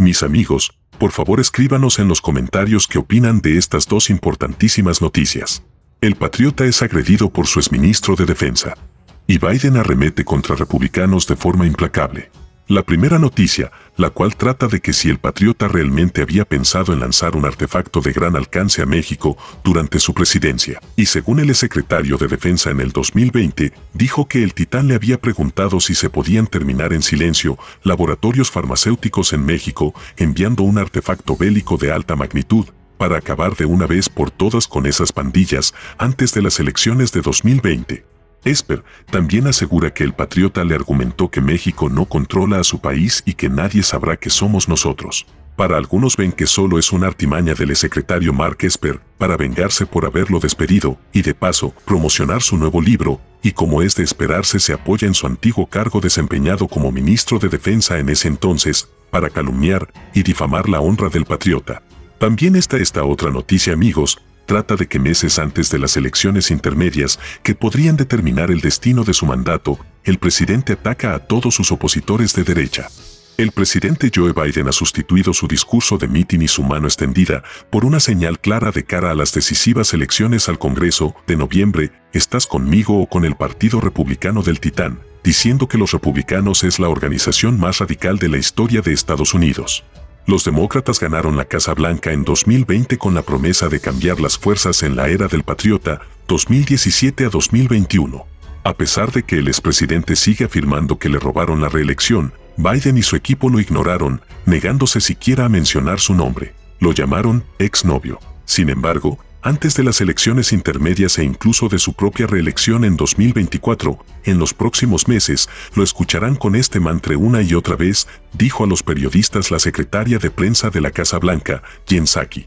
Mis amigos, por favor escríbanos en los comentarios qué opinan de estas dos importantísimas noticias. El patriota es agredido por su exministro de defensa. Y Biden arremete contra republicanos de forma implacable. La primera noticia, la cual trata de que si el patriota realmente había pensado en lanzar un artefacto de gran alcance a México durante su presidencia, y según el secretario de Defensa en el 2020, dijo que el titán le había preguntado si se podían terminar en silencio laboratorios farmacéuticos en México enviando un artefacto bélico de alta magnitud, para acabar de una vez por todas con esas pandillas antes de las elecciones de 2020. Esper también asegura que el patriota le argumentó que México no controla a su país y que nadie sabrá que somos nosotros. Para algunos ven que solo es una artimaña del secretario Mark Esper para vengarse por haberlo despedido y de paso promocionar su nuevo libro, y como es de esperarse se apoya en su antiguo cargo desempeñado como ministro de defensa en ese entonces, para calumniar y difamar la honra del patriota. También está esta otra noticia amigos, trata de que meses antes de las elecciones intermedias que podrían determinar el destino de su mandato, el presidente ataca a todos sus opositores de derecha. El presidente Joe Biden ha sustituido su discurso de mitin y su mano extendida por una señal clara de cara a las decisivas elecciones al Congreso de noviembre, estás conmigo o con el Partido Republicano del Titán, diciendo que los republicanos es la organización más radical de la historia de Estados Unidos. Los demócratas ganaron la Casa Blanca en 2020 con la promesa de cambiar las fuerzas en la era del patriota 2017 a 2021. A pesar de que el expresidente sigue afirmando que le robaron la reelección, Biden y su equipo lo ignoraron, negándose siquiera a mencionar su nombre. Lo llamaron exnovio. Sin embargo, antes de las elecciones intermedias e incluso de su propia reelección en 2024, en los próximos meses lo escucharán con este mantra una y otra vez, dijo a los periodistas la secretaria de prensa de la Casa Blanca, Jen Psaki.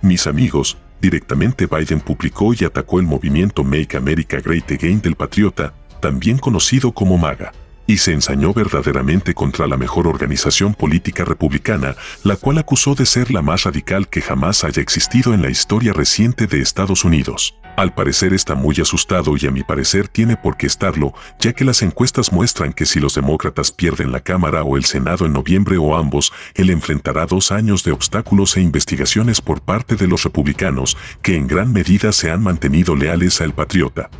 Mis amigos, directamente Biden publicó y atacó el movimiento Make America Great Again del patriota, también conocido como MAGA y se ensañó verdaderamente contra la mejor organización política republicana, la cual acusó de ser la más radical que jamás haya existido en la historia reciente de Estados Unidos. Al parecer está muy asustado y a mi parecer tiene por qué estarlo, ya que las encuestas muestran que si los demócratas pierden la Cámara o el Senado en noviembre o ambos, él enfrentará dos años de obstáculos e investigaciones por parte de los republicanos, que en gran medida se han mantenido leales al patriota.